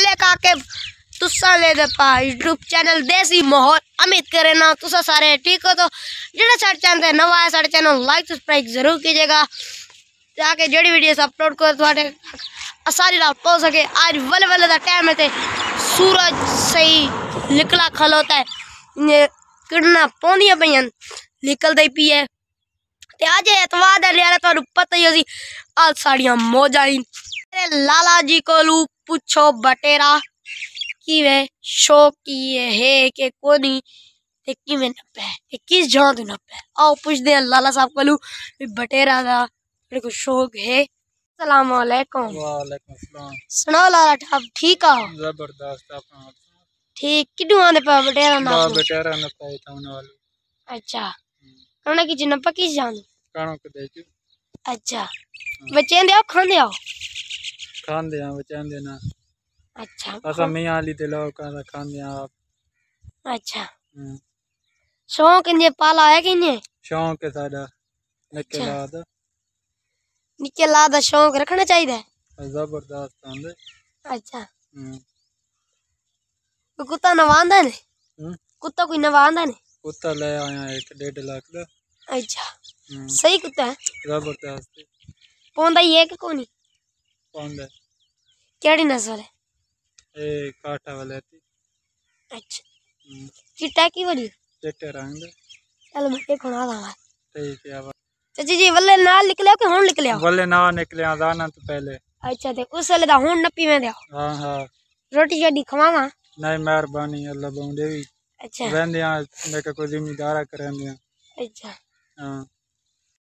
भले काके तुसा ले दे पा यूट्यूब चैनल देसी माहौल अमित करे ना तुसा सारे ठीक हो तो जेड़ा साढ़े चैनल नवा है साढ़े चैनल लाइक सब्सक्राइब जरूर कीजिएगा ताकि जेड़ी वीडियोस अपलोड करो थोड़े आसानी ना पहुंच सके आज वले वले का टाइम है सूरज सही निकला खलोता है ये किड़ना पौंदियां पई निकलते पी है ते आज एतवाद है यार थानू पता ही होसी आज साड़ियां मौजां लाला जी को कोलू पूछो बटेरा कि वे शो की है के कोनी ते कि में नब्बे किस जहाँ तो नब्बे आओ पूछ दे लाला साहब कलू बटेरा दा मेरे को शौक है सलाम वालेकुम वालेकुम सुनो लाला साहब ठीक हो जबरदस्त आप ठीक किडू आने पे बटेरा ना बटेरा ना पाए तमन वाले अच्छा कणा की जिन पकी जान कणो के देजो अच्छा हाँ। बच्चे दे आओ खाने आओ खान दिया बचैन देना अच्छा असा मियां ली दिलो का खांदे हां आप अच्छा हम्म। शौक इने पाला है कि ने शौक है साडा निके अच्छा। लाद निके लाद शौक रखना चाहिए जबरदस्त आंदे अच्छा तो कुत्ता नवांदा ने हम्म। कुत्ता कोई नवांदा ने कुत्ता ले आया एक डेढ़ लाख का अच्छा सही कुत्ता है जबरदस्त पौंदा ये है कोनी कौन है केड़ी है ए काटा वाले अच्छा हम्म। चिट्टा की वाली चिट्टे रंग दे मैं एक होना दावा ठीक है चाची जी निकले के हुन निकले ना निकले तो पहले अच्छा उस वाले दा हुन नपी में दे हां हां रोटी जड़ी खवावा नहीं मेहरबानी अल्लाह अच्छा जिम्मेदारा अच्छा हां